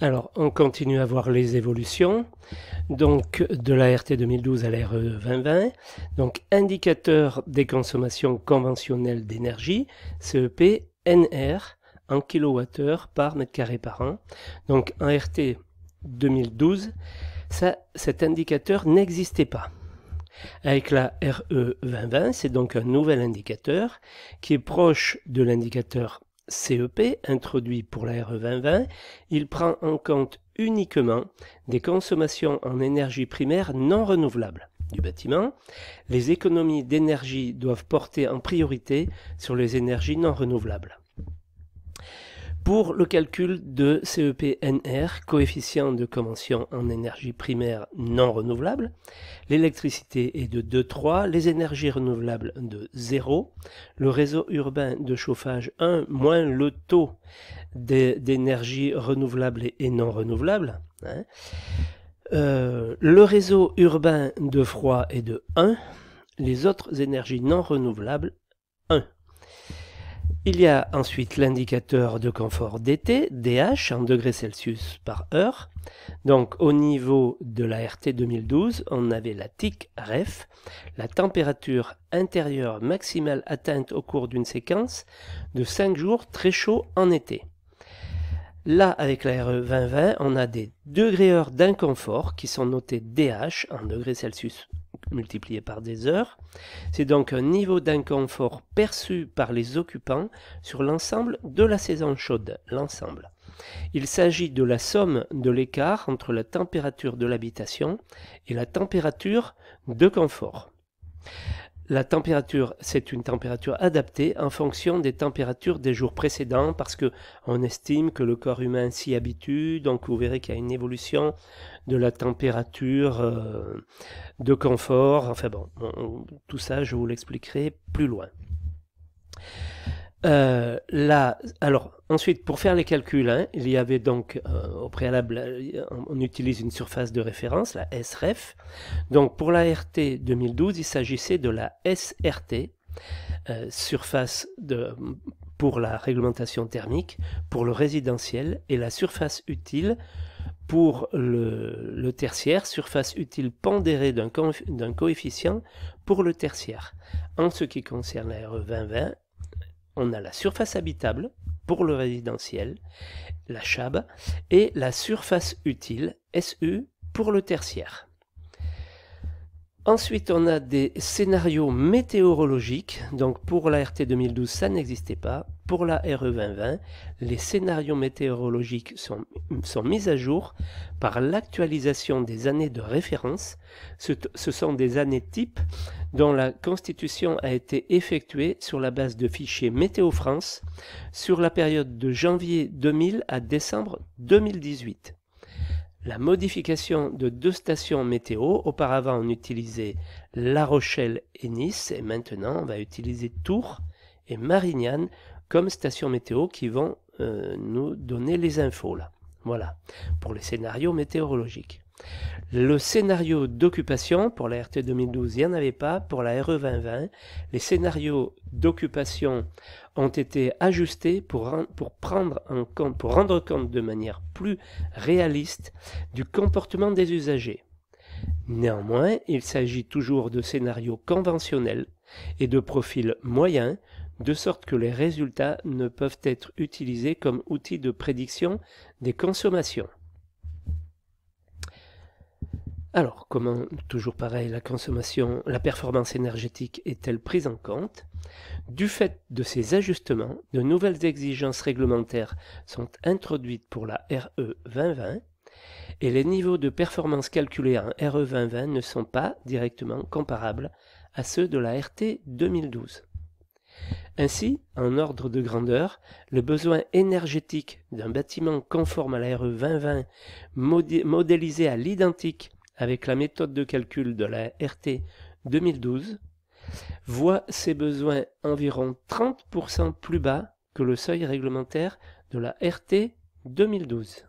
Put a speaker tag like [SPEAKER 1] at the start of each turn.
[SPEAKER 1] Alors, on continue à voir les évolutions. Donc, de la RT 2012 à la RE 2020. Donc, indicateur des consommations conventionnelles d'énergie, CEP NR, en kWh par mètre carré par an. Donc, en RT 2012, ça, cet indicateur n'existait pas. Avec la RE 2020, c'est donc un nouvel indicateur qui est proche de l'indicateur CEP, introduit pour la RE 2020, il prend en compte uniquement des consommations en énergie primaire non renouvelable du bâtiment, les économies d'énergie doivent porter en priorité sur les énergies non renouvelables pour le calcul de CEPNR, coefficient de convention en énergie primaire non renouvelable. L'électricité est de 2,3, les énergies renouvelables de 0, le réseau urbain de chauffage 1 moins le taux d'énergie renouvelable et non renouvelable. Hein. Euh, le réseau urbain de froid est de 1, les autres énergies non renouvelables il y a ensuite l'indicateur de confort d'été, DH, en degrés Celsius par heure. Donc au niveau de la RT 2012, on avait la TIC REF, la température intérieure maximale atteinte au cours d'une séquence de 5 jours très chaud en été. Là, avec la RE 2020, on a des degrés heures d'inconfort qui sont notés DH en degrés Celsius multiplié par des heures. C'est donc un niveau d'inconfort perçu par les occupants sur l'ensemble de la saison chaude, l'ensemble. Il s'agit de la somme de l'écart entre la température de l'habitation et la température de confort. La température, c'est une température adaptée en fonction des températures des jours précédents parce que on estime que le corps humain s'y habitue, donc vous verrez qu'il y a une évolution de la température euh, de confort. Enfin bon, tout ça, je vous l'expliquerai plus loin. Euh, là, alors ensuite, pour faire les calculs, hein, il y avait donc euh, au préalable, euh, on utilise une surface de référence, la SRF Donc pour la RT 2012, il s'agissait de la SRT, surface de, pour la réglementation thermique, pour le résidentiel, et la surface utile pour le, le tertiaire, surface utile pondérée d'un coefficient pour le tertiaire. En ce qui concerne la RE 2020, on a la surface habitable pour le résidentiel, la CHAB, et la surface utile, SU, pour le tertiaire. Ensuite, on a des scénarios météorologiques. Donc pour la RT 2012, ça n'existait pas. Pour la RE 2020, les scénarios météorologiques sont, sont mis à jour par l'actualisation des années de référence. Ce, sont des années types dont la constitution a été effectuée sur la base de fichiers Météo France sur la période de janvier 2000 à décembre 2018 la modification de deux stations météo. Auparavant, on utilisait La Rochelle et Nice, et maintenant, on va utiliser Tours et Marignane comme stations météo qui vont euh, nous donner les infos là. Voilà, pour les scénarios météorologiques. Le scénario d'occupation pour la RT 2012, il n'y en avait pas. Pour la RE 2020, les scénarios d'occupation ont été ajustés pour, prendre en compte, pour rendre compte de manière plus réaliste du comportement des usagers. Néanmoins, il s'agit toujours de scénarios conventionnels et de profils moyens, de sorte que les résultats ne peuvent être utilisés comme outils de prédiction des consommations. Alors, comment, toujours pareil, la consommation, la performance énergétique est-elle prise en compte Du fait de ces ajustements, de nouvelles exigences réglementaires sont introduites pour la RE 2020 et les niveaux de performance calculés en RE 2020 ne sont pas directement comparables à ceux de la RT 2012. Ainsi, en ordre de grandeur, le besoin énergétique d'un bâtiment conforme à la RE 2020 modélisé à l'identique avec la méthode de calcul de la RT 2012, voit ses besoins environ 30% plus bas que le seuil réglementaire de la RT 2012.